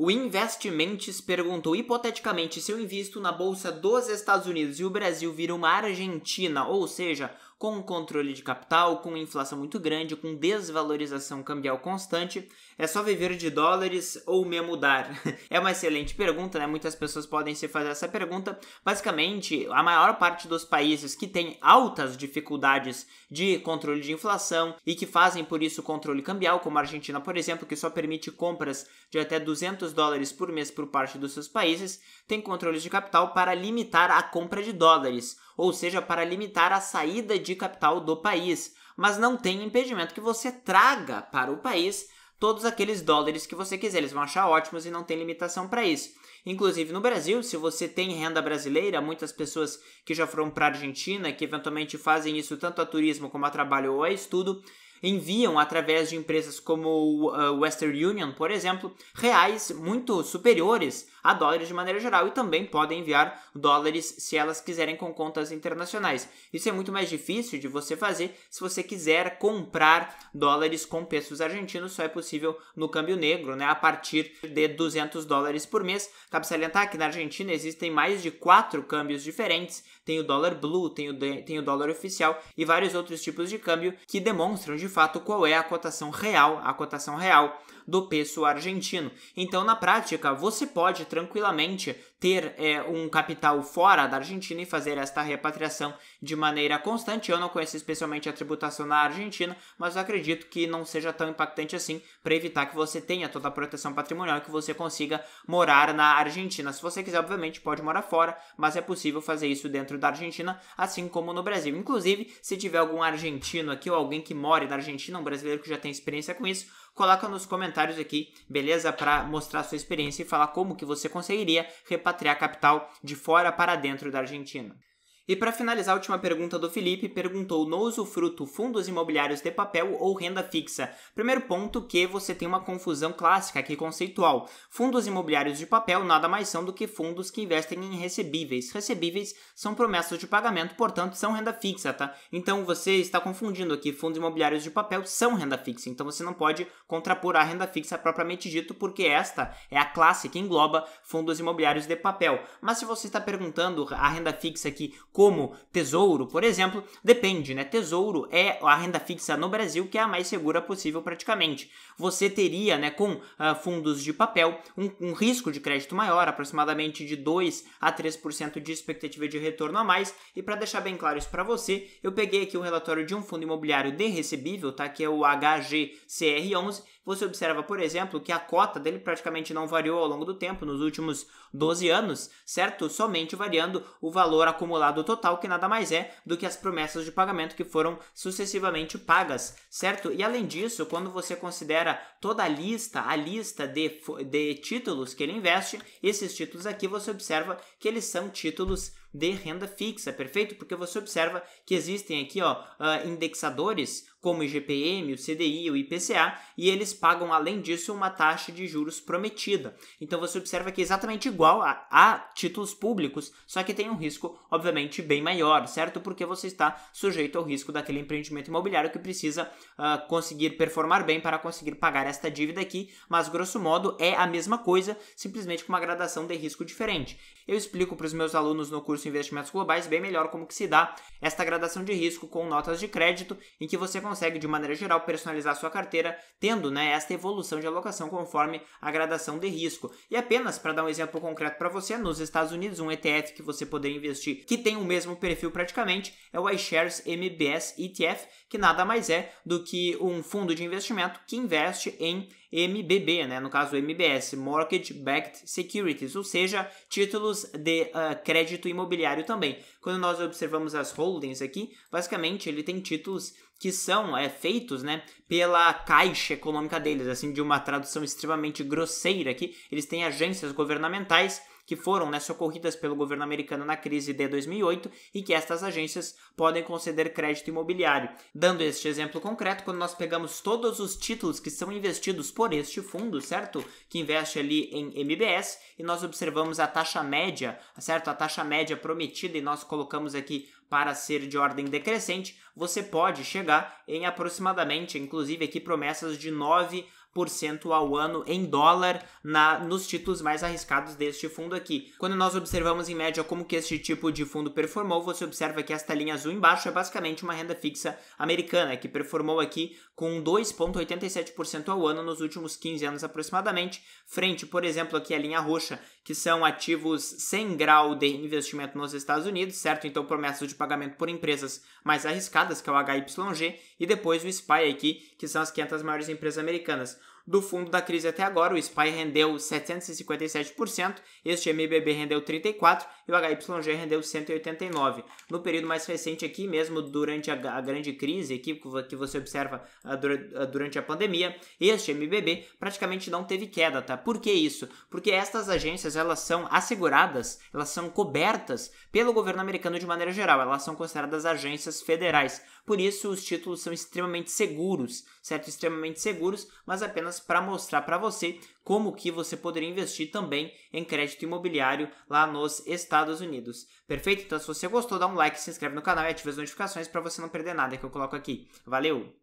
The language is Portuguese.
O Investimentos perguntou hipoteticamente se eu invisto na bolsa dos Estados Unidos e o Brasil vira uma Argentina, ou seja, com um controle de capital, com inflação muito grande, com desvalorização cambial constante, é só viver de dólares ou me mudar? é uma excelente pergunta, né? Muitas pessoas podem se fazer essa pergunta. Basicamente, a maior parte dos países que têm altas dificuldades de controle de inflação e que fazem por isso controle cambial, como a Argentina, por exemplo, que só permite compras de até 200 dólares por mês por parte dos seus países, tem controles de capital para limitar a compra de dólares, ou seja, para limitar a saída de de capital do país, mas não tem impedimento que você traga para o país todos aqueles dólares que você quiser. Eles vão achar ótimos e não tem limitação para isso. Inclusive no Brasil, se você tem renda brasileira, muitas pessoas que já foram para a Argentina, que eventualmente fazem isso tanto a turismo como a trabalho ou a estudo, enviam através de empresas como Western Union, por exemplo, reais muito superiores a dólares de maneira geral e também podem enviar dólares se elas quiserem com contas internacionais. Isso é muito mais difícil de você fazer se você quiser comprar dólares com pesos argentinos, só é possível no câmbio negro, né, a partir de 200 dólares por mês. Cabe salientar que na Argentina existem mais de quatro câmbios diferentes, tem o dólar blue, tem o, tem o dólar oficial e vários outros tipos de câmbio que demonstram de de fato qual é a cotação real, a cotação real do peso argentino. Então, na prática, você pode tranquilamente ter é, um capital fora da Argentina e fazer esta repatriação de maneira constante. Eu não conheço especialmente a tributação na Argentina, mas acredito que não seja tão impactante assim para evitar que você tenha toda a proteção patrimonial e que você consiga morar na Argentina. Se você quiser, obviamente, pode morar fora, mas é possível fazer isso dentro da Argentina, assim como no Brasil. Inclusive, se tiver algum argentino aqui ou alguém que mora na Argentina, um brasileiro que já tem experiência com isso, coloca nos comentários aqui, beleza? Para mostrar a sua experiência e falar como que você conseguiria repatriar capital de fora para dentro da Argentina. E para finalizar, a última pergunta do Felipe perguntou: no usufruto fundos imobiliários de papel ou renda fixa? Primeiro ponto que você tem uma confusão clássica aqui conceitual. Fundos imobiliários de papel nada mais são do que fundos que investem em recebíveis. Recebíveis são promessas de pagamento, portanto, são renda fixa, tá? Então você está confundindo aqui fundos imobiliários de papel são renda fixa. Então você não pode contrapor a renda fixa propriamente dito, porque esta é a classe que engloba fundos imobiliários de papel. Mas se você está perguntando a renda fixa aqui como tesouro, por exemplo, depende, né? Tesouro é a renda fixa no Brasil que é a mais segura possível praticamente. Você teria, né, com uh, fundos de papel, um, um, risco de crédito maior, aproximadamente de 2 a 3% de expectativa de retorno a mais. E para deixar bem claro isso para você, eu peguei aqui o um relatório de um fundo imobiliário de recebível, tá? Que é o HGCR11. Você observa, por exemplo, que a cota dele praticamente não variou ao longo do tempo, nos últimos 12 anos, certo? Somente variando o valor acumulado total, que nada mais é do que as promessas de pagamento que foram sucessivamente pagas, certo? E além disso, quando você considera toda a lista, a lista de, de títulos que ele investe, esses títulos aqui você observa que eles são títulos de renda fixa, perfeito? Porque você observa que existem aqui ó, ah, indexadores como o IGPM, o CDI, o IPCA, e eles pagam, além disso, uma taxa de juros prometida. Então você observa que é exatamente igual a, a títulos públicos, só que tem um risco, obviamente, bem maior, certo? Porque você está sujeito ao risco daquele empreendimento imobiliário que precisa uh, conseguir performar bem para conseguir pagar esta dívida aqui, mas grosso modo é a mesma coisa, simplesmente com uma gradação de risco diferente. Eu explico para os meus alunos no curso Investimentos Globais bem melhor como que se dá esta gradação de risco com notas de crédito, em que você consegue consegue, de maneira geral, personalizar sua carteira, tendo né, esta evolução de alocação conforme a gradação de risco. E apenas para dar um exemplo concreto para você, nos Estados Unidos, um ETF que você poderia investir que tem o mesmo perfil praticamente é o iShares MBS ETF, que nada mais é do que um fundo de investimento que investe em MBB, né? no caso MBS, Mortgage Backed Securities, ou seja, títulos de uh, crédito imobiliário também. Quando nós observamos as holdings aqui, basicamente ele tem títulos que são é, feitos né, pela caixa econômica deles, assim, de uma tradução extremamente grosseira aqui. Eles têm agências governamentais que foram né, socorridas pelo governo americano na crise de 2008 e que estas agências podem conceder crédito imobiliário. Dando este exemplo concreto, quando nós pegamos todos os títulos que são investidos por este fundo, certo? Que investe ali em MBS e nós observamos a taxa média, certo? A taxa média prometida e nós colocamos aqui para ser de ordem decrescente, você pode chegar em aproximadamente, inclusive aqui promessas de 9 ao ano em dólar na, nos títulos mais arriscados deste fundo aqui. Quando nós observamos em média como que este tipo de fundo performou, você observa que esta linha azul embaixo é basicamente uma renda fixa americana, que performou aqui com 2,87% ao ano nos últimos 15 anos aproximadamente, frente, por exemplo, aqui a linha roxa, que são ativos sem grau de investimento nos Estados Unidos, certo? Então promessas de pagamento por empresas mais arriscadas, que é o HYG, e depois o SPY aqui, que são as 500 maiores empresas americanas do fundo da crise até agora. O SPY rendeu 757%, este MBB rendeu 34% e o HYG rendeu 189%. No período mais recente aqui, mesmo durante a, grande crise aqui que você observa ah, ah, durante a pandemia, este MBB praticamente não teve queda, tá? Por que isso? Porque estas agências, elas são asseguradas, elas são cobertas pelo governo americano de maneira geral, elas são consideradas agências federais. Por isso, os títulos são extremamente seguros, certo? Extremamente seguros, mas apenas para mostrar para você como que você poderia investir também em crédito imobiliário lá nos Estados Unidos. Perfeito? Então se você gostou, dá um like, se inscreve no canal e ativa as notificações para você não perder nada que eu coloco aqui. Valeu!